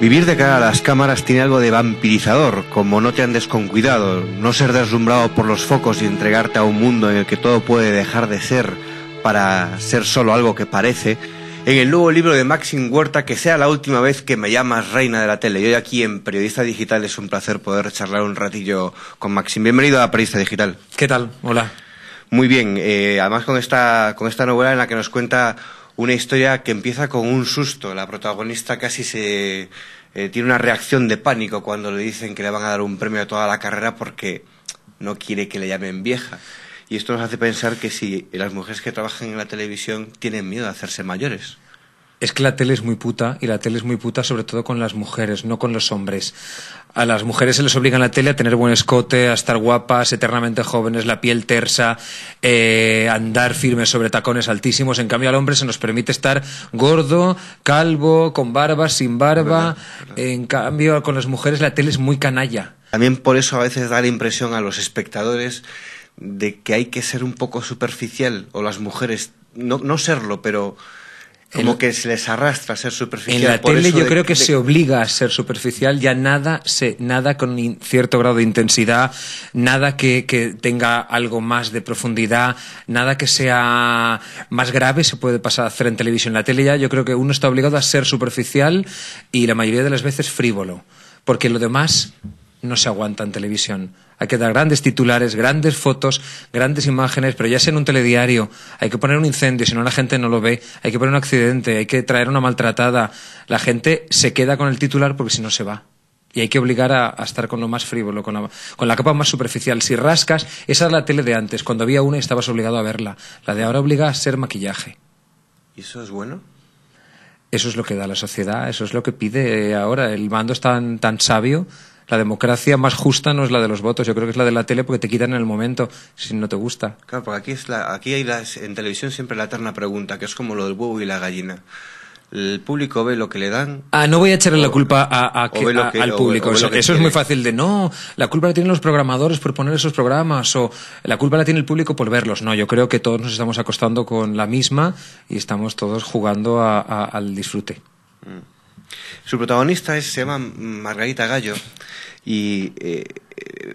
Vivir de cara a las cámaras tiene algo de vampirizador, como no te andes con cuidado, no ser deslumbrado por los focos y entregarte a un mundo en el que todo puede dejar de ser para ser solo algo que parece. En el nuevo libro de Maxim Huerta, que sea la última vez que me llamas reina de la tele. yo hoy aquí en Periodista Digital es un placer poder charlar un ratillo con Maxim. Bienvenido a Periodista Digital. ¿Qué tal? Hola. Muy bien. Eh, además con esta novela en la que nos cuenta una historia que empieza con un susto. La protagonista casi se eh, tiene una reacción de pánico cuando le dicen que le van a dar un premio a toda la carrera porque no quiere que le llamen vieja. Y esto nos hace pensar que si las mujeres que trabajan en la televisión tienen miedo de hacerse mayores es que la tele es muy puta y la tele es muy puta sobre todo con las mujeres, no con los hombres. A las mujeres se les obliga en la tele a tener buen escote, a estar guapas, eternamente jóvenes, la piel tersa, eh, andar firmes sobre tacones altísimos. En cambio al hombre se nos permite estar gordo, calvo, con barba, sin barba. En cambio con las mujeres la tele es muy canalla. También por eso a veces da la impresión a los espectadores de que hay que ser un poco superficial o las mujeres no serlo, pero como que se les arrastra a ser superficial. En la tele yo creo que se obliga a ser superficial, ya nada, se, nada con cierto grado de intensidad, nada que, que, tenga algo más de profundidad, nada que sea más grave se puede pasar a hacer en televisión. En la tele ya yo creo que uno está obligado a ser superficial y la mayoría de las veces frívolo, porque lo demás no se aguanta en televisión. Hay que dar grandes titulares, grandes fotos, grandes imágenes, pero ya sea en un telediario, hay que poner un incendio, si no la gente no lo ve, hay que poner un accidente, hay que traer una maltratada. La gente se queda con el titular porque si no se va. Y hay que obligar a, estar con lo más frívolo, con la, capa más superficial. Si rascas, esa es la tele de antes. Cuando había una y estabas obligado a verla. La de ahora obliga a ser maquillaje. ¿Y eso es bueno? Eso es lo que da la sociedad, eso es lo que pide ahora. El bando es tan, tan sabio la democracia más justa no es la de los votos, yo creo que es la de la tele porque te quitan en el momento si no te gusta. Claro, porque aquí, es la, aquí hay en televisión siempre la eterna pregunta, que es como lo del huevo y la gallina. El público ve lo que le dan. Ah, no voy a echarle la culpa a, al público. eso, es muy fácil de no. La culpa la tienen los programadores por poner esos programas o la culpa la tiene el público por verlos. No, yo creo que todos nos estamos acostando con la misma y estamos todos jugando al disfrute. Mm. Su protagonista es, se llama Margarita Gallo y eh,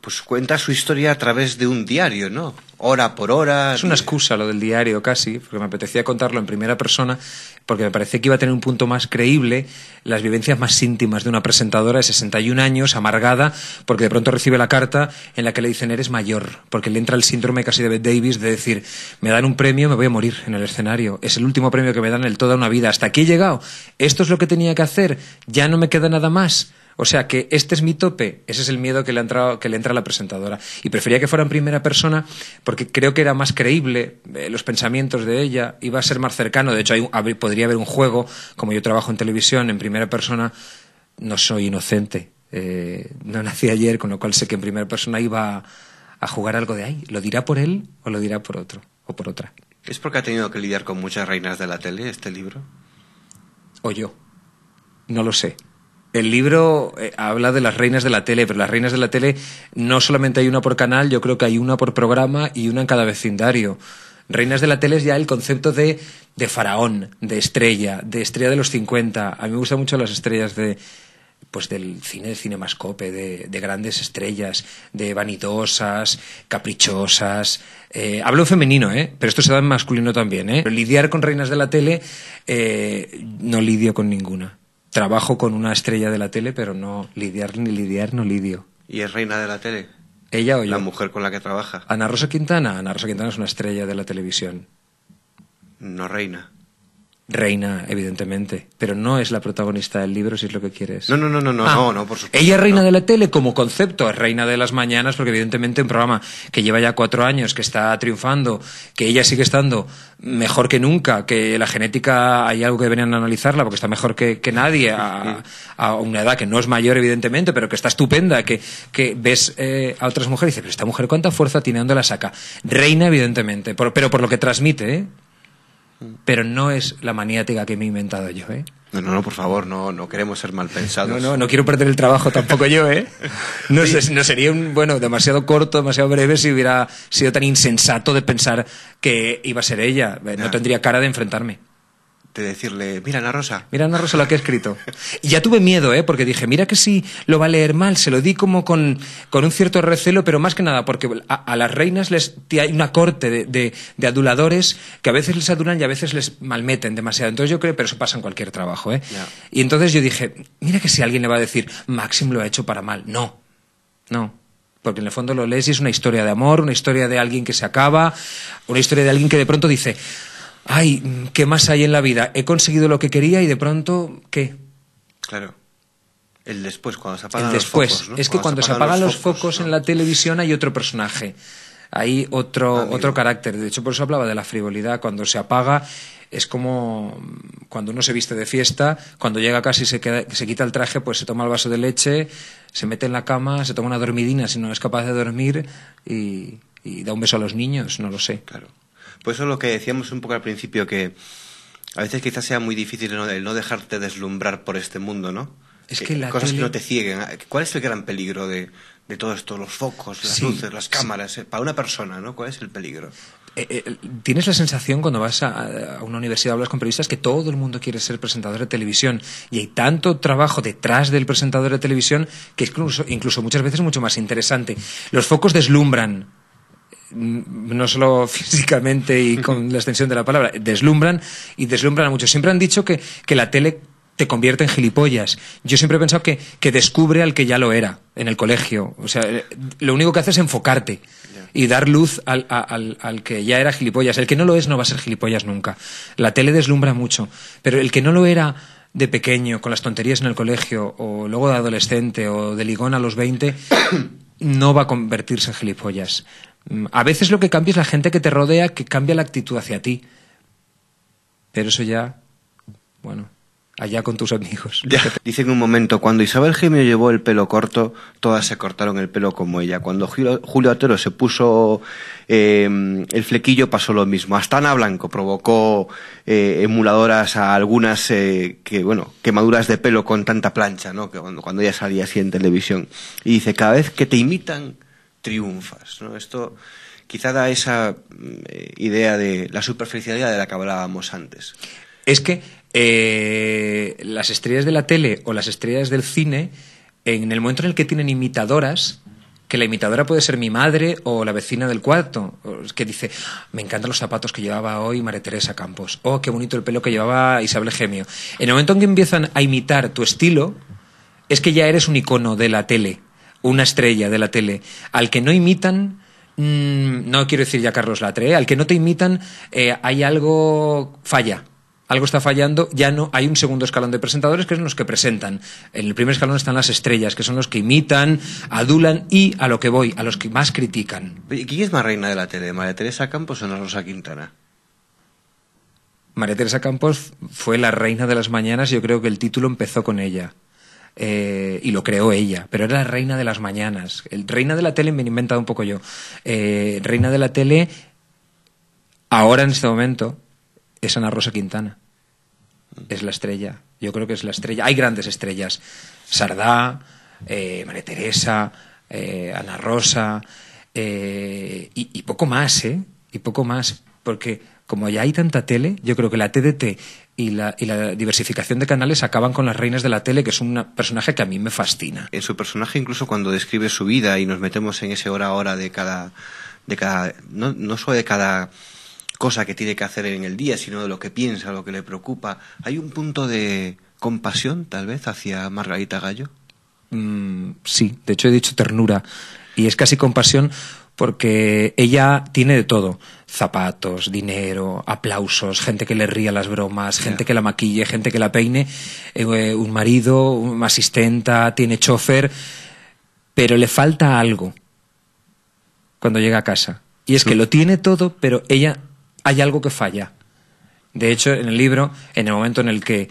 pues cuenta su historia a través de un diario, ¿no? Hora por hora. Es una excusa lo del diario casi, porque me apetecía contarlo en primera persona, porque me parece que iba a tener un punto más creíble las vivencias más íntimas de una presentadora de 61 años, amargada, porque de pronto recibe la carta en la que le dicen eres mayor, porque le entra el síndrome casi de Bette Davis de decir, me dan un premio, me voy a morir en el escenario, es el último premio que me dan en toda una vida, hasta aquí he llegado, esto es lo que tenía que hacer, ya no me queda nada más o sea que este es mi tope, ese es el miedo que le, entra a la presentadora. Y prefería que fuera en primera persona porque creo que era más creíble eh, los pensamientos de ella, iba a ser más cercano. De hecho, podría haber un juego, como yo trabajo en televisión, en primera persona, no soy inocente. Eh, no nací ayer, con lo cual sé que en primera persona iba a, a jugar algo de ahí. ¿Lo dirá por él o lo dirá por otro o por otra? ¿Es porque ha tenido que lidiar con muchas reinas de la tele este libro? O yo. No lo sé. El libro eh, habla de las reinas de la tele, pero las reinas de la tele no solamente hay una por canal, yo creo que hay una por programa y una en cada vecindario. Reinas de la tele es ya el concepto de, de faraón, de estrella, de estrella de los 50. A mí me gustan mucho las estrellas de, pues del cine de cinemascope, de, de grandes estrellas, de vanidosas, caprichosas. Eh, hablo en femenino, ¿eh? pero esto se da en masculino también. ¿eh? Pero lidiar con reinas de la tele, eh, no lidio con ninguna trabajo con una estrella de la tele, pero no lidiar ni lidiar no lidio. ¿Y es reina de la tele? Ella o yo. La mujer con la que trabaja. Ana Rosa Quintana. Ana Rosa Quintana es una estrella de la televisión. No reina reina, evidentemente, pero no es la protagonista del libro si es lo que quieres. No, no, no, no, no, ah. no, no, por supuesto. Ella es reina de la tele como concepto, es reina de las mañanas, porque evidentemente un programa que lleva ya cuatro años, que está triunfando, que ella sigue estando mejor que nunca, que la genética hay algo que deberían analizarla, porque está mejor que, que nadie, a, una edad que no es mayor, evidentemente, pero que está estupenda, que, ves eh, a otras mujeres y dices, pero esta mujer cuánta fuerza tiene, dónde la saca. Reina, evidentemente, pero por lo que transmite, ¿eh? pero no es la maniática que me he inventado yo, ¿eh? No, no, no, por favor, no, no queremos ser mal pensados. No, no, no quiero perder el trabajo tampoco yo, ¿eh? No, no sería un, bueno, demasiado corto, demasiado breve si hubiera sido tan insensato de pensar que iba a ser ella. Eh, no tendría cara de enfrentarme de decirle, mira Ana Rosa. Mira Ana Rosa lo que he escrito. Y ya tuve miedo, ¿eh? porque dije, mira que si lo va a leer mal, se lo di como con, con un cierto recelo, pero más que nada, porque a, las reinas les hay una corte de, de, aduladores que a veces les adulan y a veces les malmeten demasiado. Entonces yo creo, pero eso pasa en cualquier trabajo. ¿eh? Y entonces yo dije, mira que si alguien le va a decir, Maxim lo ha hecho para mal. No, no. Porque en el fondo lo lees y es una historia de amor, una historia de alguien que se acaba, una historia de alguien que de pronto dice, ay, ¿qué más hay en la vida? He conseguido lo que quería y de pronto, ¿qué? Claro. El después, cuando se apagan los focos. ¿no? Es que cuando, se, apagan los focos, en la televisión hay otro personaje. Hay otro, ah, otro carácter. De hecho, por eso hablaba de la frivolidad. Cuando se apaga, es como cuando uno se viste de fiesta, cuando llega casi se, se quita el traje, pues se toma el vaso de leche, se mete en la cama, se toma una dormidina si no es capaz de dormir y, y da un beso a los niños, no lo sé. Claro. Por pues eso lo que decíamos un poco al principio, que a veces quizás sea muy difícil el no dejarte deslumbrar por este mundo, ¿no? Es que Cosas que no te cieguen. Ah, ¿Cuál es el gran peligro de, todo esto? Los focos, las luces, las cámaras. Eh, para una persona, ¿no? ¿Cuál es el peligro? Eh, eh, tienes la sensación cuando vas a, una universidad, hablas con periodistas, que todo el mundo quiere ser presentador de televisión y hay tanto trabajo detrás del presentador de televisión que incluso, incluso muchas veces mucho más interesante. Los focos deslumbran, no solo físicamente y con la extensión de la palabra, deslumbran y deslumbran a muchos. Siempre han dicho que, la tele te convierte en gilipollas. Yo siempre he pensado que, descubre al que ya lo era en el colegio. O sea, eh, lo único que hace es enfocarte y dar luz al, al, que ya era gilipollas. El que no lo es no va a ser gilipollas nunca. La tele deslumbra mucho, pero el que no lo era de pequeño, con las tonterías en el colegio, o luego de adolescente, o de ligón a los 20, no va a convertirse en gilipollas. Mm, a veces lo que cambia es la gente que te rodea, que cambia la actitud hacia ti. Pero eso ya, bueno, allá con tus amigos. Dice en un momento, cuando Isabel Gemio llevó el pelo corto, todas se cortaron el pelo como ella. Cuando Julio Atero se puso em, el flequillo, pasó lo mismo. Hasta Ana Blanco provocó eh, emuladoras a algunas eh, que, bueno, quemaduras de pelo con tanta plancha, ¿no? Que cuando, cuando ella salía así en televisión. Y dice, cada vez que te imitan triunfas. ¿no? Esto quizá da esa mm, idea de la superficialidad de la que hablábamos antes. Es que eh, las estrellas de la tele o las estrellas del cine, en el momento en el que tienen imitadoras, que la imitadora puede ser mi madre o la vecina del cuarto, que dice, me encantan los zapatos que llevaba hoy María Teresa Campos, oh, qué bonito el pelo que llevaba Isabel Gemio. En el momento en que empiezan a imitar tu estilo, es que ya eres un icono de la tele una estrella de la tele, al que no imitan, mm, no quiero decir ya Carlos Latre, eh, al que no te imitan, eh, hay algo falla. Algo está fallando, ya no hay un segundo escalón de presentadores que son los que presentan. En el primer escalón están las estrellas, que son los que imitan, adulan y a lo que voy, a los que más critican. quién es más reina de la tele? ¿María Teresa Campos o Ana Rosa Quintana? María Teresa Campos fue la reina de las mañanas, y yo creo que el título empezó con ella. Eh, y lo creó ella, pero era la reina de las mañanas. El reina de la tele me he inventado un poco yo. Eh, reina de la tele, ahora en este momento, es Ana Rosa Quintana. Es la estrella. Yo creo que es la estrella. Hay grandes estrellas. Sardá, eh, María Teresa, Ana Rosa, y poco más, ¿eh? Y poco más, porque como ya hay tanta tele, yo creo que la TDT y la, diversificación de canales acaban con las reinas de la tele, que es un personaje que a mí me fascina. En su personaje, incluso cuando describe su vida y nos metemos en ese hora a hora de cada. De cada no, no solo de cada cosa que tiene que hacer en el día, sino de lo que piensa, lo que le preocupa. ¿Hay un punto de compasión, tal vez, hacia Margarita Gallo? Mm, sí, de hecho he dicho ternura. Y es casi compasión porque ella tiene de todo. Zapatos, dinero, aplausos, gente que le ría las bromas, gente que la maquille, gente que la peine, eh, un marido, una asistenta, tiene chofer, pero le falta algo cuando llega a casa. Y es que lo tiene todo, pero ella hay algo que falla. De hecho, en el libro, en el momento en el que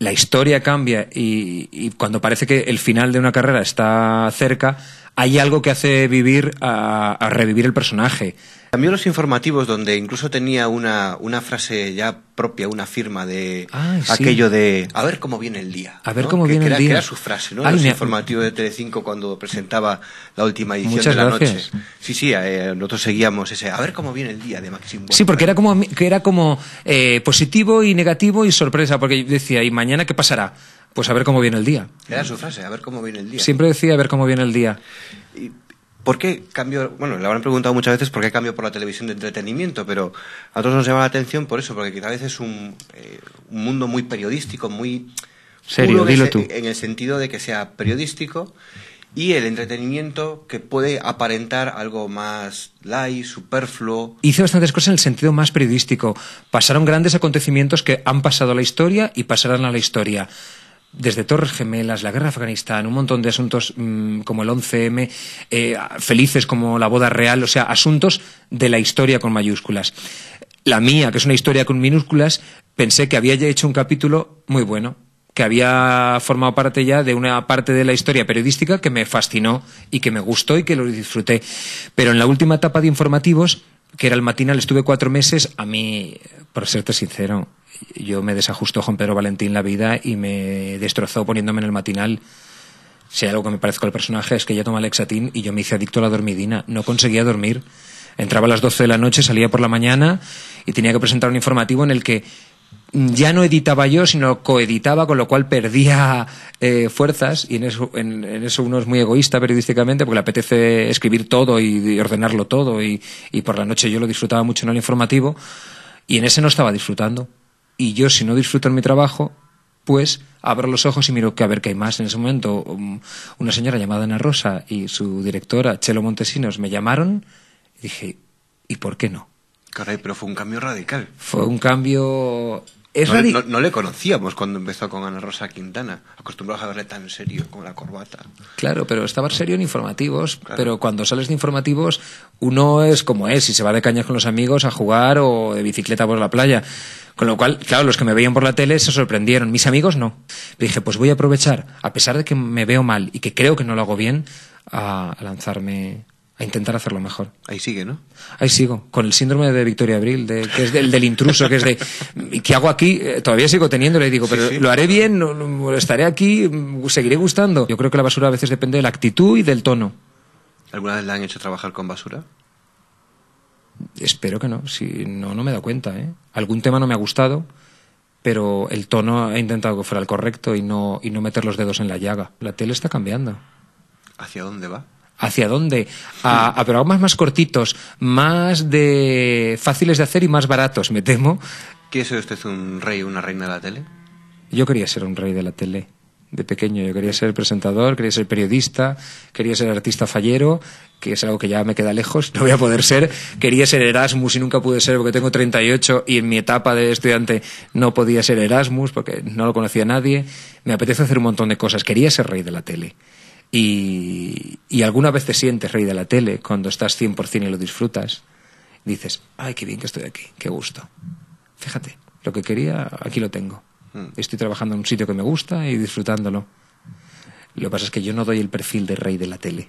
la historia cambia y cuando parece que el final de una carrera está cerca, hay algo que hace vivir a, revivir el personaje. También los informativos donde incluso tenía una, una frase ya propia, una firma de aquello de a ver cómo viene el día. A ver cómo viene el día. Que era su frase, ¿no? Ay, los informativos de Telecinco cuando presentaba la última edición de la noche. Sí, sí, eh, nosotros seguíamos ese a ver cómo viene el día de Maxim. Sí, porque era como que era como eh, positivo y negativo y sorpresa, porque decía, ¿y mañana qué pasará? Pues a ver cómo viene el día. Era su frase, a ver cómo viene el día. Siempre decía a ver cómo viene el día. ¿Por qué cambio? Bueno, le habrán preguntado muchas veces por qué cambio por la televisión de entretenimiento, pero a todos nos llama la atención por eso, porque quizá es eh, un, mundo muy periodístico, muy. Serio, dilo tú. En el sentido de que sea periodístico y el entretenimiento que puede aparentar algo más light, superfluo. Hice bastantes cosas en el sentido más periodístico. Pasaron grandes acontecimientos que han pasado a la historia y pasarán a la historia desde Torres Gemelas, la guerra de Afganistán, un montón de asuntos mm, como el 11M, eh, felices como la boda real, o sea, asuntos de la historia con mayúsculas. La mía, que es una historia con minúsculas, pensé que había ya hecho un capítulo muy bueno, que había formado parte ya de una parte de la historia periodística que me fascinó y que me gustó y que lo disfruté. Pero en la última etapa de informativos, que era el matinal, estuve cuatro meses, a mí, por serte sincero, yo me desajustó Juan Pedro Valentín la vida y me destrozó poniéndome en el matinal. Si hay algo que me parezco al personaje es que ella toma lexatín y yo me hice adicto a la dormidina. No conseguía dormir. Entraba a las 12 de la noche, salía por la mañana y tenía que presentar un informativo en el que ya no editaba yo, sino coeditaba, con lo cual perdía eh, fuerzas y en eso, uno es muy egoísta periodísticamente porque le apetece escribir todo y, ordenarlo todo y por la noche yo lo disfrutaba mucho en el informativo y en ese no estaba disfrutando y yo si no disfruto en mi trabajo, pues abro los ojos y miro que a ver qué hay más en ese momento. Um, una señora llamada Ana Rosa y su directora, Chelo Montesinos, me llamaron y dije, ¿y por qué no? Caray, pero fue un cambio radical. Fue un cambio... Es no, no, le conocíamos cuando empezó con Ana Rosa Quintana, acostumbrados a verle tan serio con la corbata. Claro, pero estaba serio en informativos, pero cuando sales de informativos uno es como es y se va de cañas con los amigos a jugar o de bicicleta por la playa. Con lo cual, claro, los que me veían por la tele se sorprendieron, mis amigos no. dije, pues voy a aprovechar, a pesar de que me veo mal y que creo que no lo hago bien, a, lanzarme a intentar hacerlo mejor. Ahí sigue, ¿no? Ahí sigo, con el síndrome de Victoria Abril, que es del, del intruso, que es de, ¿qué hago aquí? Eh, todavía sigo teniéndolo y digo, pero lo haré bien, estaré aquí, seguiré gustando. Yo creo que la basura a veces depende de la actitud y del tono. ¿Alguna vez la han hecho trabajar con basura? Espero que no, si no, no me he dado cuenta. ¿eh? Algún tema no me ha gustado, pero el tono he intentado que fuera el correcto y no, y no meter los dedos en la llaga. La tele está cambiando. ¿Hacia dónde va? ¿Hacia dónde? A, a programas más cortitos, más de fáciles de hacer y más baratos, me temo. ¿Quiere ser usted un rey o una reina de la tele? Yo quería ser un rey de la tele de pequeño. Yo quería ser presentador, quería ser periodista, quería ser artista fallero que es algo que ya me queda lejos, no voy a poder ser. Quería ser Erasmus y nunca pude ser porque tengo 38 y en mi etapa de estudiante no podía ser Erasmus porque no lo conocía nadie. Me apetece hacer un montón de cosas. Quería ser rey de la tele. Y, y alguna vez te sientes rey de la tele cuando estás 100% y lo disfrutas. Dices, ay, qué bien que estoy aquí, qué gusto. Fíjate, lo que quería, aquí lo tengo. Mm. Estoy trabajando en un sitio que me gusta y disfrutándolo. Lo que pasa es que yo no doy el perfil de rey de la tele.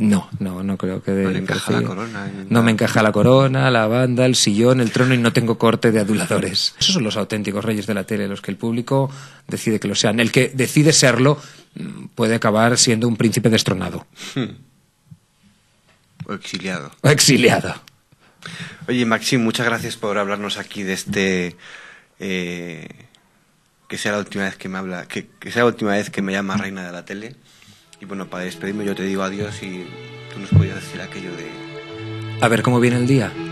No, no, no, creo que... No la corona. No me encaja la corona, la banda, el sillón, el trono y no tengo corte de aduladores. Esos son los auténticos reyes de la tele, los que el público decide que lo sean. El que decide serlo mm, puede acabar siendo un príncipe destronado. Hmm. O exiliado. O exiliado. Oye, Maxim, muchas gracias por hablarnos aquí de este... Eh, que sea la última vez que me habla, que, sea última vez que me llama reina de la tele. Y bueno, para despedirme yo te digo adiós y tú nos podías decir aquello de... A ver cómo viene el día.